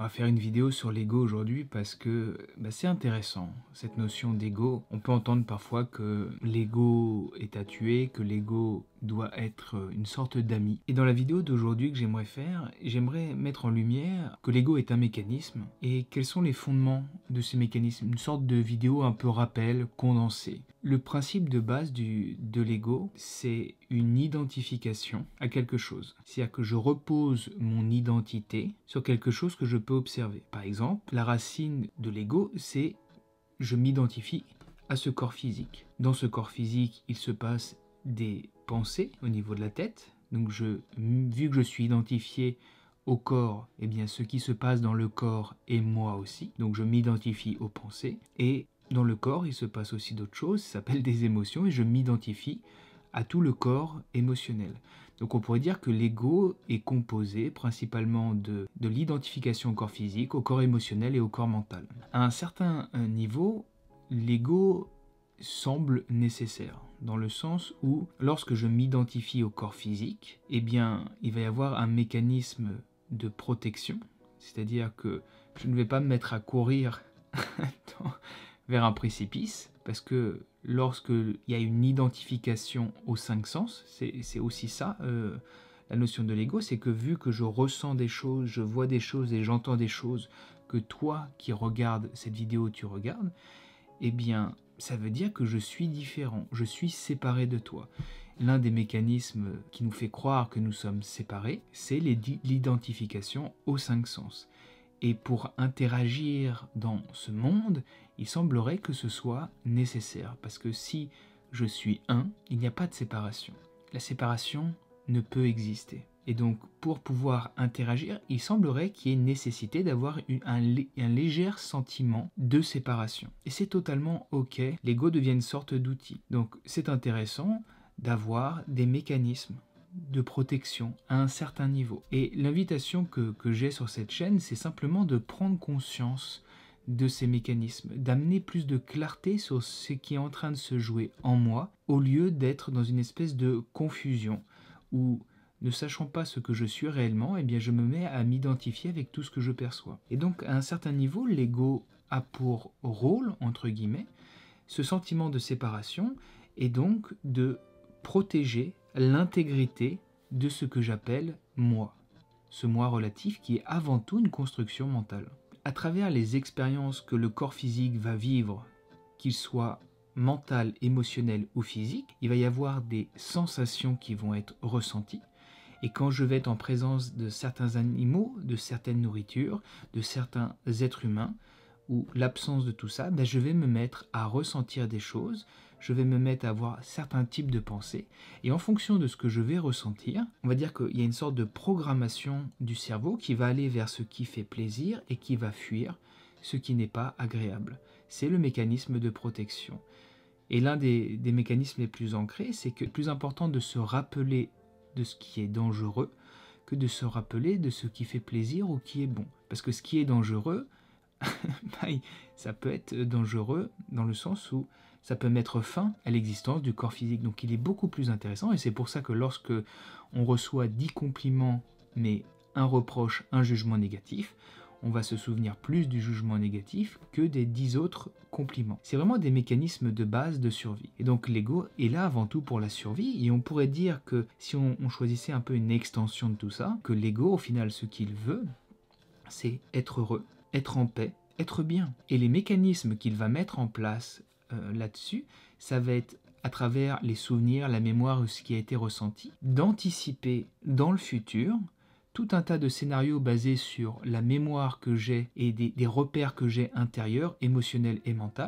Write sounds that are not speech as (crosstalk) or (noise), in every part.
On va faire une vidéo sur l'ego aujourd'hui parce que bah, c'est intéressant, cette notion d'ego. On peut entendre parfois que l'ego est à tuer, que l'ego doit être euh, une sorte d'ami. Et dans la vidéo d'aujourd'hui que j'aimerais faire, j'aimerais mettre en lumière que l'ego est un mécanisme et quels sont les fondements de ces mécanismes. Une sorte de vidéo un peu rappel, condensée. Le principe de base du, de l'ego, c'est une identification à quelque chose. C'est-à-dire que je repose mon identité sur quelque chose que je peux observer. Par exemple, la racine de l'ego, c'est je m'identifie à ce corps physique. Dans ce corps physique, il se passe des pensées au niveau de la tête. Donc vu que je suis identifié au corps, eh bien ce qui se passe dans le corps est moi aussi. Donc je m'identifie aux pensées et dans le corps, il se passe aussi d'autres choses, ça s'appelle des émotions, et je m'identifie à tout le corps émotionnel. Donc on pourrait dire que l'ego est composé principalement de, de l'identification au corps physique, au corps émotionnel et au corps mental. À un certain euh, niveau, l'ego semble nécessaire, dans le sens où lorsque je m'identifie au corps physique, eh bien il va y avoir un mécanisme de protection, c'est-à-dire que je ne vais pas me mettre à courir (laughs) dans vers un précipice, parce que lorsqu'il y a une identification aux cinq sens, c'est aussi ça, euh, la notion de l'ego, c'est que vu que je ressens des choses, je vois des choses et j'entends des choses que toi qui regardes cette vidéo, tu regardes, eh bien, ça veut dire que je suis différent, je suis séparé de toi. L'un des mécanismes qui nous fait croire que nous sommes séparés, c'est l'identification aux cinq sens. Et pour interagir dans ce monde, il semblerait que ce soit nécessaire, parce que si je suis un, il n'y a pas de séparation. La séparation ne peut exister. Et donc, pour pouvoir interagir, il semblerait qu'il y ait nécessité d'avoir un, un, léger sentiment de séparation. Et c'est totalement OK. L'ego devient une sorte d'outil. Donc, c'est intéressant d'avoir des mécanismes de protection à un certain niveau. Et l'invitation que, j'ai sur cette chaîne, c'est simplement de prendre conscience de ces mécanismes, d'amener plus de clarté sur ce qui est en train de se jouer en moi, au lieu d'être dans une espèce de confusion où ne sachant pas ce que je suis réellement, eh bien je me mets à m'identifier avec tout ce que je perçois. Et donc à un certain niveau, l'ego a pour rôle, entre guillemets, ce sentiment de séparation et donc de protéger l'intégrité de ce que j'appelle moi, ce moi relatif qui est avant tout une construction mentale. À travers les expériences que le corps physique va vivre, qu'il soit mental, émotionnel ou physique, il va y avoir des sensations qui vont être ressenties. Et quand je vais être en présence de certains animaux, de certaines nourritures, de certains êtres humains, ou l'absence de tout ça, ben, je vais me mettre à ressentir des choses, je vais me mettre à avoir certains types de pensées. Et en fonction de ce que je vais ressentir, on va dire qu'il y a une sorte de programmation du cerveau qui va aller vers ce qui fait plaisir et qui va fuir ce qui n'est pas agréable. C'est le mécanisme de protection. Et l'un des, des, mécanismes les plus ancrés, c'est que plus important de se rappeler de ce qui est dangereux que de se rappeler de ce qui fait plaisir ou qui est bon. Parce que ce qui est dangereux, (laughs) ça peut être dangereux dans le sens où ça peut mettre fin à l'existence du corps physique. Donc il est beaucoup plus intéressant et c'est pour ça que lorsque on reçoit 10 compliments mais un reproche, un jugement négatif, on va se souvenir plus du jugement négatif que des dix autres compliments. C'est vraiment des mécanismes de base de survie. Et donc l'ego est là avant tout pour la survie, et on pourrait dire que si on, on choisissait un peu une extension de tout ça, que l'ego, au final, ce qu'il veut, c'est être heureux, être en paix, être bien. Et les mécanismes qu'il va mettre en place euh, là-dessus, ça va être à travers les souvenirs, la mémoire, ce qui a été ressenti, d'anticiper dans le futur tout un tas de scénarios basés sur la mémoire que j'ai et des, des repères que j'ai intérieurs, émotionnels et mentaux,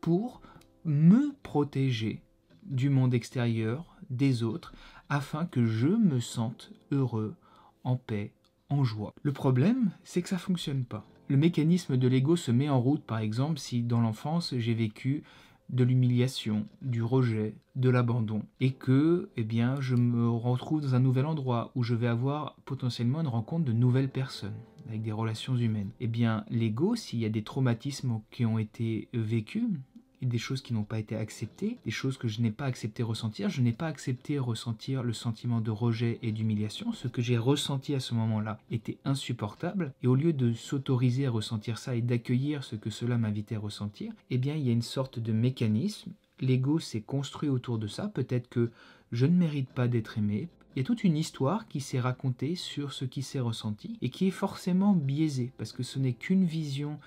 pour me protéger du monde extérieur, des autres, afin que je me sente heureux, en paix, en joie. Le problème, c'est que ça ne fonctionne pas le mécanisme de l'ego se met en route, par exemple, si dans l'enfance j'ai vécu de l'humiliation, du rejet, de l'abandon, et que, eh bien, je me retrouve dans un nouvel endroit où je vais avoir potentiellement une rencontre de nouvelles personnes avec des relations humaines. Eh bien, l'ego, s'il y a des traumatismes qui ont été vécus, des choses qui n'ont pas été acceptées, des choses que je n'ai pas accepté ressentir. Je n'ai pas accepté ressentir le sentiment de rejet et d'humiliation. Ce que j'ai ressenti à ce moment-là était insupportable. Et au lieu de s'autoriser à ressentir ça et d'accueillir ce que cela m'invitait à ressentir, eh bien, il y a une sorte de mécanisme. L'ego s'est construit autour de ça. Peut-être que je ne mérite pas d'être aimé. Il y a toute une histoire qui s'est racontée sur ce qui s'est ressenti et qui est forcément biaisée parce que ce n'est qu'une vision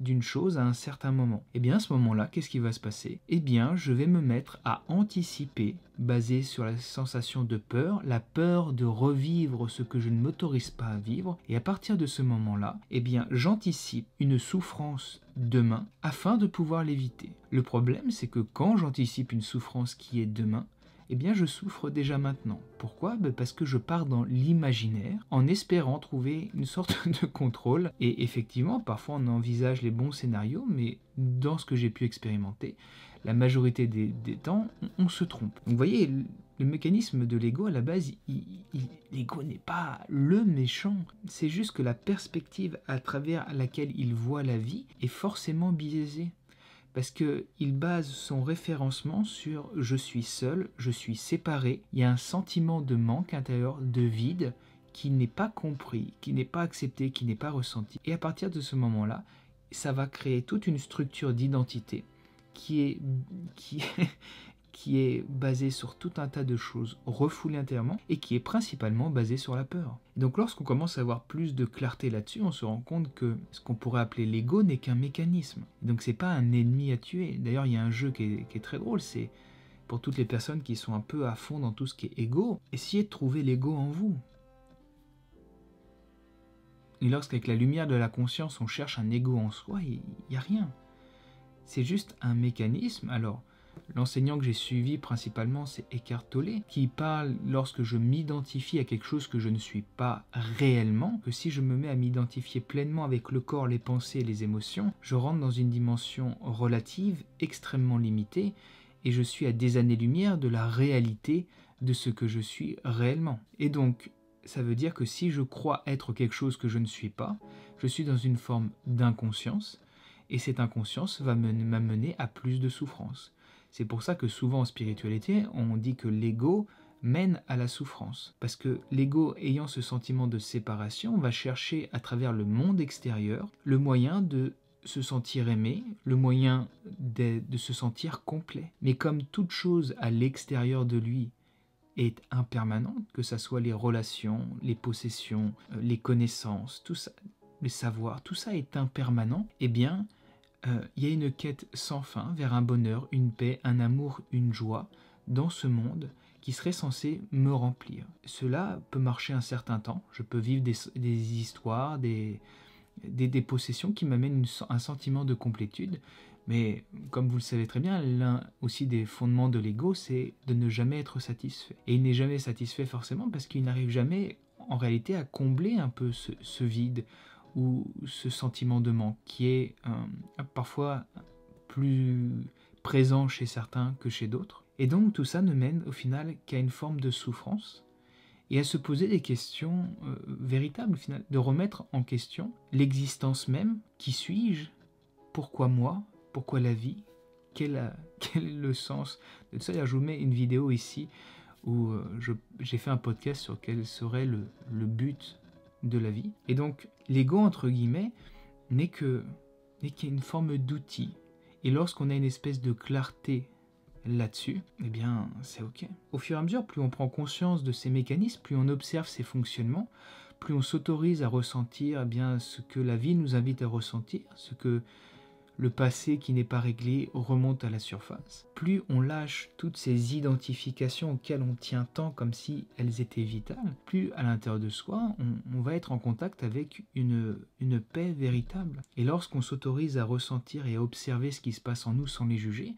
d'une chose à un certain moment. Et eh bien à ce moment-là, qu'est-ce qui va se passer Eh bien, je vais me mettre à anticiper, basé sur la sensation de peur, la peur de revivre ce que je ne m'autorise pas à vivre. Et à partir de ce moment-là, eh bien, j'anticipe une souffrance demain afin de pouvoir l'éviter. Le problème, c'est que quand j'anticipe une souffrance qui est demain, eh bien je souffre déjà maintenant. Pourquoi ben, Parce que je pars dans l'imaginaire en espérant trouver une sorte (laughs) de contrôle. Et effectivement, parfois on envisage les bons scénarios, mais dans ce que j'ai pu expérimenter, la majorité des, temps, on, on, se trompe. Donc, vous voyez, le mécanisme de l'ego à la base, l'ego n'est pas le méchant, c'est juste que la perspective à travers laquelle il voit la vie est forcément biaisée parce qu'il base son référencement sur je suis seul, je suis séparé, il y a un sentiment de manque intérieur, de vide, qui n'est pas compris, qui n'est pas accepté, qui n'est pas ressenti. Et à partir de ce moment-là, ça va créer toute une structure d'identité qui est, qui, (laughs) qui est basé sur tout un tas de choses refoulées intérieurement et qui est principalement basé sur la peur. Donc lorsqu'on commence à avoir plus de clarté là-dessus, on se rend compte que ce qu'on pourrait appeler l'ego n'est qu'un mécanisme. Donc c'est pas un ennemi à tuer. D'ailleurs, il y a un jeu qui est, qui est très drôle, c'est pour toutes les personnes qui sont un peu à fond dans tout ce qui est ego, essayez de trouver l'ego en vous. Et lorsqu'avec la lumière de la conscience on cherche un ego en soi, il n'y a rien. C'est juste un mécanisme. Alors, L'enseignant que j'ai suivi principalement, c'est Eckhart Tolle, qui parle lorsque je m'identifie à quelque chose que je ne suis pas réellement, que si je me mets à m'identifier pleinement avec le corps, les pensées et les émotions, je rentre dans une dimension relative, extrêmement limitée, et je suis à des années-lumière de la réalité de ce que je suis réellement. Et donc, ça veut dire que si je crois être quelque chose que je ne suis pas, je suis dans une forme d'inconscience, et cette inconscience va m'amener à plus de souffrance. C'est pour ça que souvent en spiritualité, on dit que l'ego mène à la souffrance. Parce que l'ego, ayant ce sentiment de séparation, va chercher à travers le monde extérieur le moyen de se sentir aimé, le moyen de, se sentir complet. Mais comme toute chose à l'extérieur de lui est impermanente, que ce soit les relations, les possessions, euh, les connaissances, tout ça, le savoir, tout ça est impermanent, eh bien, il euh, y a une quête sans fin vers un bonheur, une paix, un amour, une joie dans ce monde qui serait censé me remplir. Cela peut marcher un certain temps, je peux vivre des, histoires, des, possessions qui m'amènent un sentiment de complétude, mais comme vous le savez très bien, l'un aussi des fondements de l'ego, c'est de ne jamais être satisfait. Et il n'est jamais satisfait forcément parce qu'il n'arrive jamais en réalité à combler un peu ce vide ou ce sentiment de manque qui est euh, parfois plus présent chez certains que chez d'autres. Et donc tout ça ne mène au final qu'à une forme de souffrance et à se poser des questions euh, véritables au final, de remettre en question l'existence même, qui suis-je, pourquoi moi, pourquoi la vie, quel, (laughs) quel est le sens de ça. je vous mets une vidéo ici où euh, j'ai fait un podcast sur quel serait le, le but de la vie. Et donc l'ego, entre guillemets, n'est que qu'une forme d'outil. Et lorsqu'on a une espèce de clarté là-dessus, eh bien c'est ok. Au fur et à mesure, plus on prend conscience de ces mécanismes, plus on observe ces fonctionnements, plus on s'autorise à ressentir eh bien ce que la vie nous invite à ressentir, ce que le passé qui n'est pas réglé remonte à la surface. Plus on lâche toutes ces identifications auxquelles on tient tant comme si elles étaient vitales, plus à l'intérieur de soi, on, va être en contact avec une, une paix véritable. Et lorsqu'on s'autorise à ressentir et à observer ce qui se passe en nous sans les juger,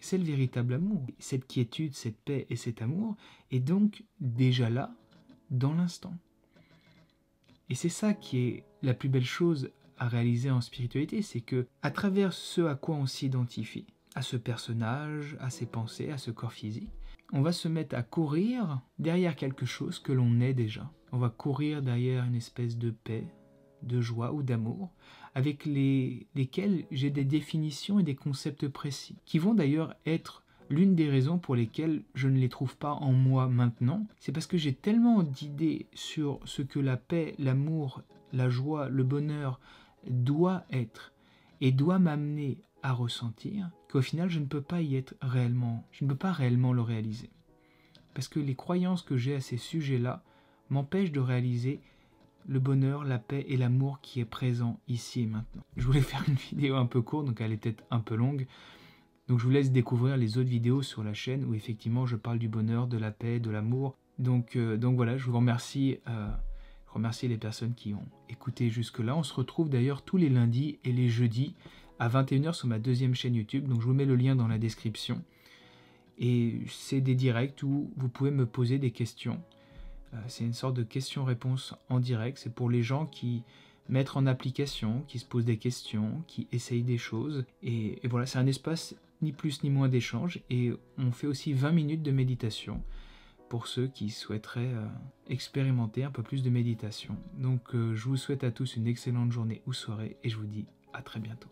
c'est le véritable amour. Cette quiétude, cette paix et cet amour est donc déjà là, dans l'instant. Et c'est ça qui est la plus belle chose réaliser en spiritualité, c'est que à travers ce à quoi on s'identifie, à ce personnage, à ses pensées, à ce corps physique, on va se mettre à courir derrière quelque chose que l'on est déjà. On va courir derrière une espèce de paix, de joie ou d'amour, avec les, lesquels j'ai des définitions et des concepts précis, qui vont d'ailleurs être l'une des raisons pour lesquelles je ne les trouve pas en moi maintenant. C'est parce que j'ai tellement d'idées sur ce que la paix, l'amour, la joie, le bonheur, doit être et doit m'amener à ressentir qu'au final je ne peux pas y être réellement, je ne peux pas réellement le réaliser. Parce que les croyances que j'ai à ces sujets-là m'empêchent de réaliser le bonheur, la paix et l'amour qui est présent ici et maintenant. Je voulais faire une vidéo un peu courte, donc elle est peut-être un peu longue. Donc je vous laisse découvrir les autres vidéos sur la chaîne où effectivement je parle du bonheur, de la paix, de l'amour. Donc, euh, donc voilà, je vous remercie. Euh, remercier les personnes qui ont écouté jusque-là. On se retrouve d'ailleurs tous les lundis et les jeudis à 21h sur ma deuxième chaîne YouTube. Donc je vous mets le lien dans la description. Et c'est des directs où vous pouvez me poser des questions. Euh, c'est une sorte de question-réponse en direct. C'est pour les gens qui mettent en application, qui se posent des questions, qui essayent des choses. Et, et voilà, c'est un espace ni plus ni moins d'échange. Et on fait aussi 20 minutes de méditation pour ceux qui souhaiteraient euh, expérimenter un peu plus de méditation. Donc euh, je vous souhaite à tous une excellente journée ou soirée et je vous dis à très bientôt.